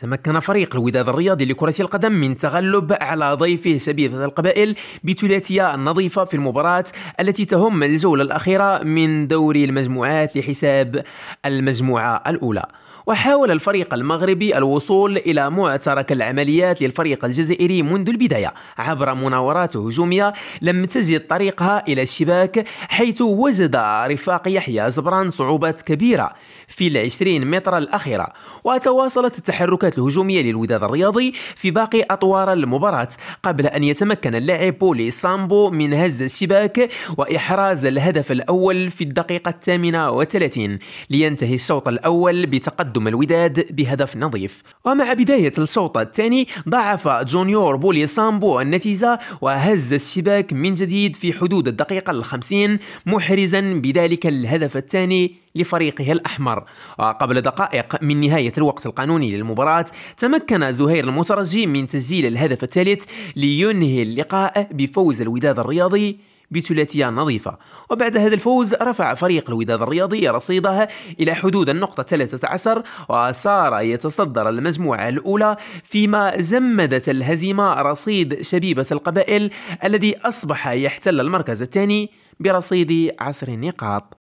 تمكن فريق الوداد الرياضي لكرة القدم من تغلب على ضيفه سبيبة القبائل بثلاثية نظيفة في المباراة التي تهم الجولة الأخيرة من دوري المجموعات لحساب المجموعة الأولى وحاول الفريق المغربي الوصول إلى معترك العمليات للفريق الجزائري منذ البداية عبر مناورات هجومية لم تجد طريقها إلى الشباك حيث وجد رفاق يحيى زبران صعوبات كبيرة في العشرين متر الأخيرة وتواصلت التحركات الهجومية للوداد الرياضي في باقي أطوار المباراة قبل أن يتمكن اللاعب بولي سامبو من هز الشباك وإحراز الهدف الأول في الدقيقة الثامنة والثلاثين لينتهي الشوط الأول بتقدم تقدم الوداد بهدف نظيف ومع بداية الشوط الثاني ضعف جونيور بولي سامبو النتيجة وهز الشباك من جديد في حدود الدقيقة الخمسين محرزا بذلك الهدف الثاني لفريقه الأحمر وقبل دقائق من نهاية الوقت القانوني للمباراة تمكن زهير المترجي من تسجيل الهدف الثالث لينهي اللقاء بفوز الوداد الرياضي بثلاثية نظيفة وبعد هذا الفوز رفع فريق الوداد الرياضي رصيدها إلى حدود النقطة 13 وصار يتصدر المجموعة الأولى فيما زمدت الهزيمة رصيد شبيبة القبائل الذي أصبح يحتل المركز الثاني برصيد عشر نقاط